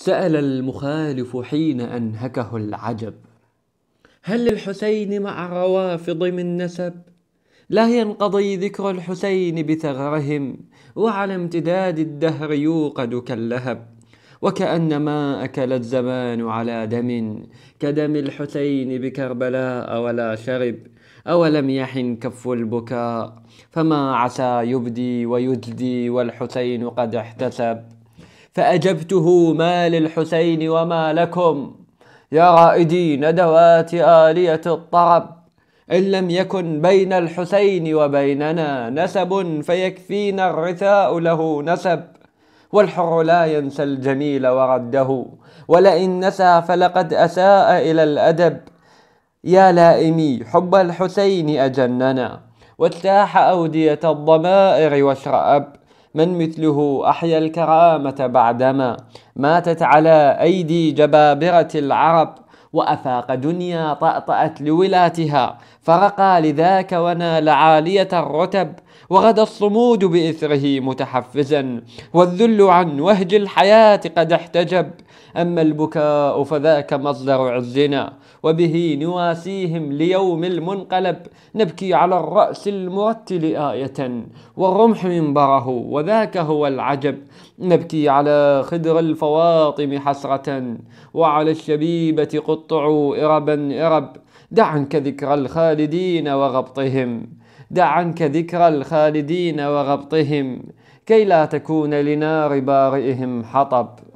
سأل المخالف حين أنهكه العجب هل الحسين مع روافض من نسب لا ينقضي ذكر الحسين بثغرهم وعلى امتداد الدهر يوقد كاللهب وكأنما أكل الزمان على دم كدم الحسين بكربلاء ولا شرب أولم يحن كف البكاء فما عسى يبدي ويجدي والحسين قد احتسب فأجبته ما للحسين وما لكم يا رائدي ندوات آلية الطرب إن لم يكن بين الحسين وبيننا نسب فيكفينا الرثاء له نسب والحر لا ينسى الجميل ورده ولئن نسى فلقد أساء إلى الأدب يا لائمي حب الحسين أجننا واجتاح أودية الضمائر واشرأب من مثله أحيا الكرامة بعدما ماتت على أيدي جبابرة العرب وأفاق دنيا طأطأت لولاتها فرقى لذاك ونال عالية الرتب وغدا الصمود بإثره متحفزا والذل عن وهج الحياة قد احتجب أما البكاء فذاك مصدر عزنا وبه نواسيهم ليوم المنقلب نبكي على الرأس المرتل آية والرمح منبره وذاك هو العجب نبكي على خدر الفواطم حسرة وعلى الشبيبة قط قطعوا إربا إرب دع عنك ذكر الخالدين وغبطهم دع عنك ذكر الخالدين وغبطهم كي لا تكون لنار بارئهم حطب